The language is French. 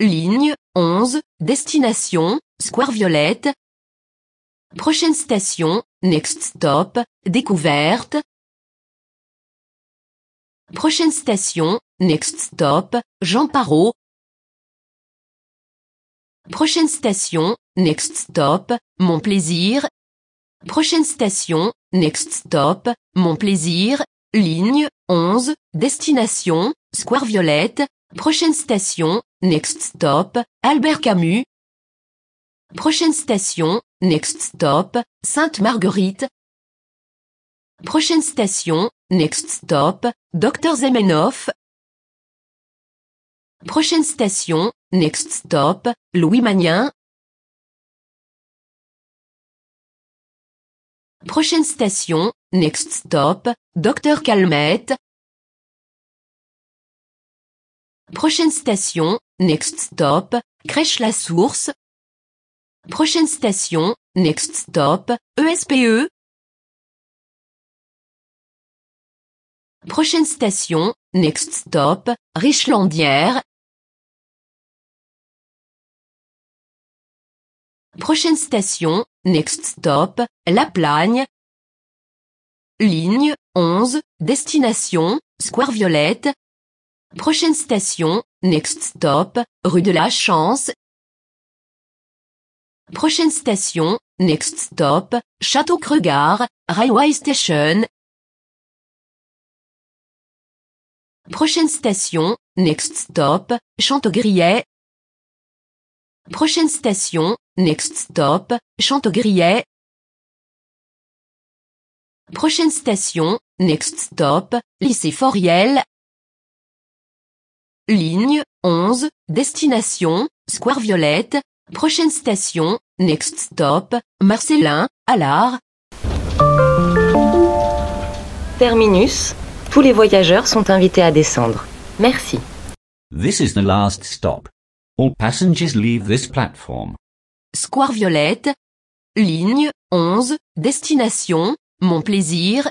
Ligne 11, destination, Square Violette. Prochaine station, Next Stop, Découverte. Prochaine station, Next Stop, Jean Parot. Prochaine station, Next Stop, Mon Plaisir. Prochaine station, Next Stop, Mon Plaisir. Ligne 11, destination, Square Violette. Prochaine station, next stop, Albert Camus. Prochaine station, next stop, Sainte-Marguerite. Prochaine station, next stop, Dr Zemenoff. Prochaine station, next stop, Louis Magnin. Prochaine station, next stop, Docteur Calmette. Prochaine station, next stop, Crèche-la-Source. Prochaine station, next stop, ESPE. E. Prochaine station, next stop, Richelandière. Prochaine station, next stop, La Plagne. Ligne 11, destination, Square Violette, Prochaine station, Next Stop, rue de la Chance. Prochaine station, Next Stop, Château Crevard, Railway Station. Prochaine station, Next Stop, Chantegrillet. Prochaine station, Next Stop, Chantegrillet. Prochaine station, Next Stop, Lycée Foriel. Ligne 11, destination, Square Violette, prochaine station, next stop, Marcelin, Allard. Terminus, tous les voyageurs sont invités à descendre. Merci. This is the last stop. All passengers leave this platform. Square Violette, ligne 11, destination, Mon Plaisir,